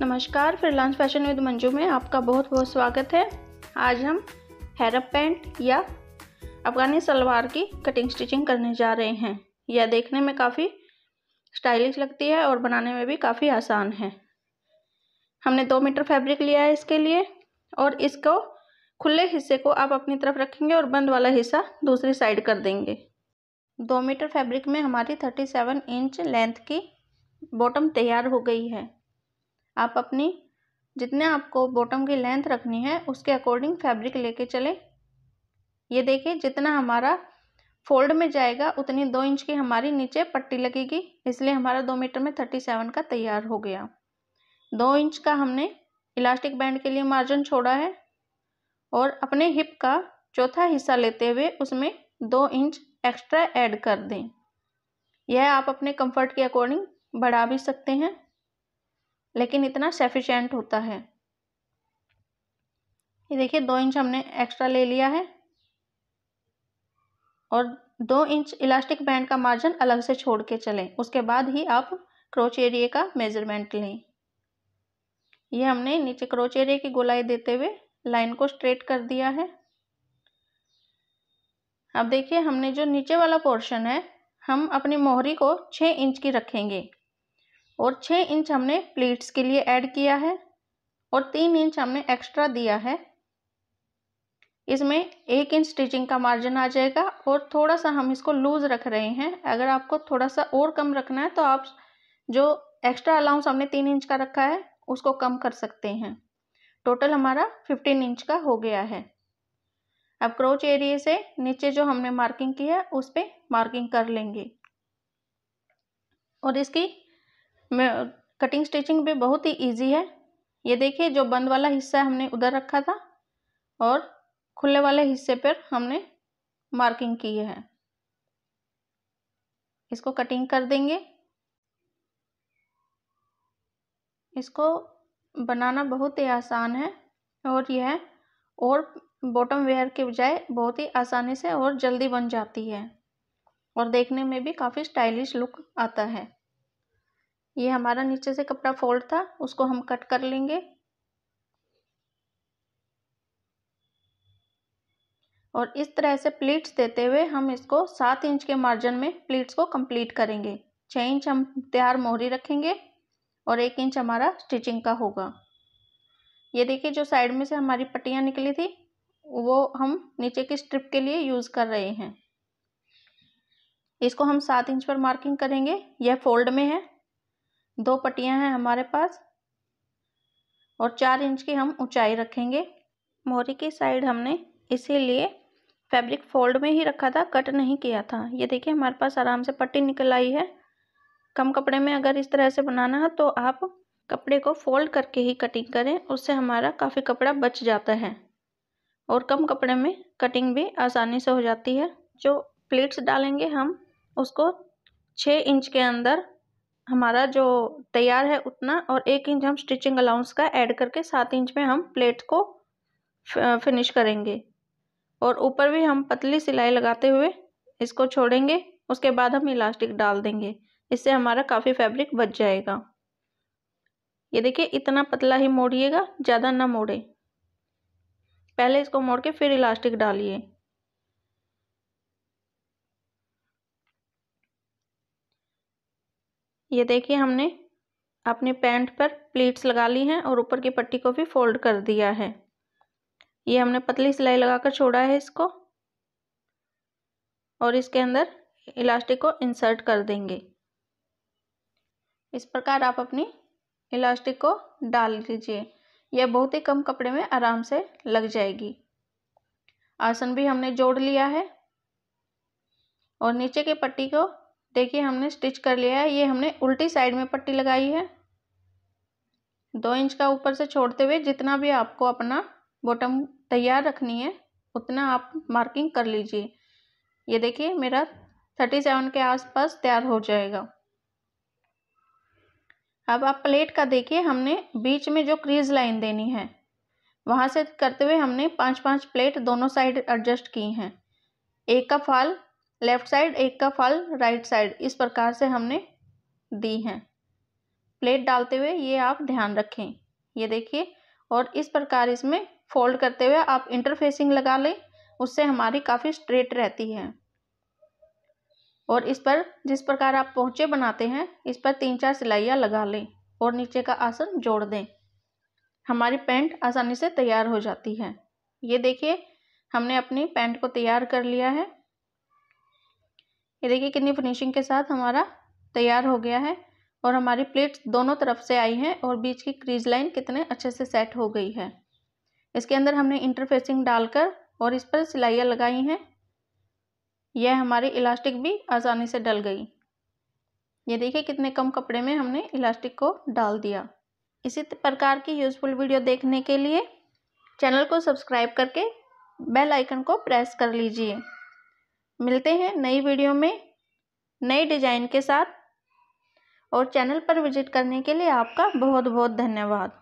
नमस्कार freelance fashion with Manju में आपका बहुत बहुत स्वागत है आज हम हेरप पैंट या अफगानी सलवार की कटिंग स्टिचिंग करने जा रहे हैं यह देखने में काफ़ी स्टाइलिश लगती है और बनाने में भी काफ़ी आसान है हमने दो मीटर फैब्रिक लिया है इसके लिए और इसको खुले हिस्से को आप अपनी तरफ रखेंगे और बंद वाला हिस्सा दूसरी साइड कर देंगे दो मीटर फैब्रिक में हमारी थर्टी सेवन इंच लेंथ की बॉटम तैयार हो गई है आप अपनी जितने आपको बॉटम की लेंथ रखनी है उसके अकॉर्डिंग फैब्रिक लेके चलें ये देखिए जितना हमारा फोल्ड में जाएगा उतनी दो इंच की हमारी नीचे पट्टी लगेगी इसलिए हमारा दो मीटर में थर्टी सेवन का तैयार हो गया दो इंच का हमने इलास्टिक बैंड के लिए मार्जिन छोड़ा है और अपने हिप का चौथा हिस्सा लेते हुए उसमें दो इंच एक्स्ट्रा ऐड कर दें यह आप अपने कंफर्ट के अकॉर्डिंग बढ़ा भी सकते हैं लेकिन इतना सेफिशेंट होता है ये देखिए दो इंच हमने एक्स्ट्रा ले लिया है और दो इंच इलास्टिक बैंड का मार्जिन अलग से छोड़ के चलें उसके बाद ही आप क्रोच एरिए का मेज़रमेंट लें ये हमने नीचे क्रोच एरिए की गोलाई देते हुए लाइन को स्ट्रेट कर दिया है अब देखिए हमने जो नीचे वाला पोर्शन है हम अपनी मोहरी को छः इंच की रखेंगे और छः इंच हमने प्लीट्स के लिए ऐड किया है और तीन इंच हमने एक्स्ट्रा दिया है इसमें एक इंच स्टिचिंग का मार्जिन आ जाएगा और थोड़ा सा हम इसको लूज़ रख रहे हैं अगर आपको थोड़ा सा और कम रखना है तो आप जो एक्स्ट्रा अलाउंस हमने तीन इंच का रखा है उसको कम कर सकते हैं टोटल हमारा फिफ्टीन इंच का हो गया है अब क्रोच एरिए से नीचे जो हमने मार्किंग की है उस पर मार्किंग कर लेंगे और इसकी में कटिंग स्टिचिंग भी बहुत ही ईजी है ये देखिए जो बंद वाला हिस्सा हमने उधर रखा था और खुले वाले हिस्से पर हमने मार्किंग की है इसको कटिंग कर देंगे इसको बनाना बहुत ही आसान है और यह और बॉटम वेयर के बजाय बहुत ही आसानी से और जल्दी बन जाती है और देखने में भी काफ़ी स्टाइलिश लुक आता है ये हमारा नीचे से कपड़ा फोल्ड था उसको हम कट कर लेंगे और इस तरह से प्लीट्स देते हुए हम इसको सात इंच के मार्जिन में प्लीट्स को कंप्लीट करेंगे छः इंच हम तैयार मोहरी रखेंगे और एक इंच हमारा स्टिचिंग का होगा ये देखिए जो साइड में से हमारी पट्टियाँ निकली थी वो हम नीचे की स्ट्रिप के लिए यूज़ कर रहे हैं इसको हम सात इंच पर मार्किंग करेंगे यह फोल्ड में है दो पट्टियाँ हैं हमारे पास और चार इंच की हम ऊंचाई रखेंगे मोरी की साइड हमने इसीलिए फैब्रिक फोल्ड में ही रखा था कट नहीं किया था ये देखिए हमारे पास आराम से पट्टी निकल आई है कम कपड़े में अगर इस तरह से बनाना है तो आप कपड़े को फोल्ड करके ही कटिंग करें उससे हमारा काफ़ी कपड़ा बच जाता है और कम कपड़े में कटिंग भी आसानी से हो जाती है जो प्लेट्स डालेंगे हम उसको छः इंच के अंदर हमारा जो तैयार है उतना और एक इंच हम स्टिचिंग अलाउंस का ऐड करके सात इंच में हम प्लेट को फिनिश करेंगे और ऊपर भी हम पतली सिलाई लगाते हुए इसको छोड़ेंगे उसके बाद हम इलास्टिक डाल देंगे इससे हमारा काफ़ी फैब्रिक बच जाएगा ये देखिए इतना पतला ही मोड़िएगा ज़्यादा ना मोड़े पहले इसको मोड़ के फिर इलास्टिक डालिए ये देखिए हमने अपने पैंट पर प्लीट्स लगा ली हैं और ऊपर की पट्टी को भी फोल्ड कर दिया है ये हमने पतली सिलाई लगाकर छोड़ा है इसको और इसके अंदर इलास्टिक को इंसर्ट कर देंगे इस प्रकार आप अपनी इलास्टिक को डाल लीजिए यह बहुत ही कम कपड़े में आराम से लग जाएगी आसन भी हमने जोड़ लिया है और नीचे की पट्टी को देखिए हमने स्टिच कर लिया है ये हमने उल्टी साइड में पट्टी लगाई है दो इंच का ऊपर से छोड़ते हुए जितना भी आपको अपना बॉटम तैयार रखनी है उतना आप मार्किंग कर लीजिए ये देखिए मेरा थर्टी सेवन के आसपास तैयार हो जाएगा अब आप प्लेट का देखिए हमने बीच में जो क्रीज लाइन देनी है वहाँ से करते हुए हमने पांच पांच प्लेट दोनों साइड एडजस्ट की हैं एक का फाल लेफ्ट साइड एक का फल राइट साइड इस प्रकार से हमने दी हैं प्लेट डालते हुए ये आप ध्यान रखें ये देखिए और इस प्रकार इसमें फोल्ड करते हुए आप इंटरफेसिंग लगा लें उससे हमारी काफ़ी स्ट्रेट रहती है और इस पर जिस प्रकार आप पहुँचे बनाते हैं इस पर तीन चार सिलाइयाँ लगा लें और नीचे का आसन जोड़ दें हमारी पैंट आसानी से तैयार हो जाती है ये देखिए हमने अपनी पैंट को तैयार कर लिया है ये देखिए कितनी फिनिशिंग के साथ हमारा तैयार हो गया है और हमारी प्लेट्स दोनों तरफ से आई हैं और बीच की क्रीज लाइन कितने अच्छे से सेट हो गई है इसके अंदर हमने इंटरफेसिंग डालकर और इस पर सिलाइयाँ लगाई हैं यह हमारी इलास्टिक भी आसानी से डल गई ये देखिए कितने कम कपड़े में हमने इलास्टिक को डाल दिया इसी प्रकार की यूज़फुल वीडियो देखने के लिए चैनल को सब्सक्राइब करके बेल आइकन को प्रेस कर लीजिए मिलते हैं नई वीडियो में नई डिजाइन के साथ और चैनल पर विजिट करने के लिए आपका बहुत बहुत धन्यवाद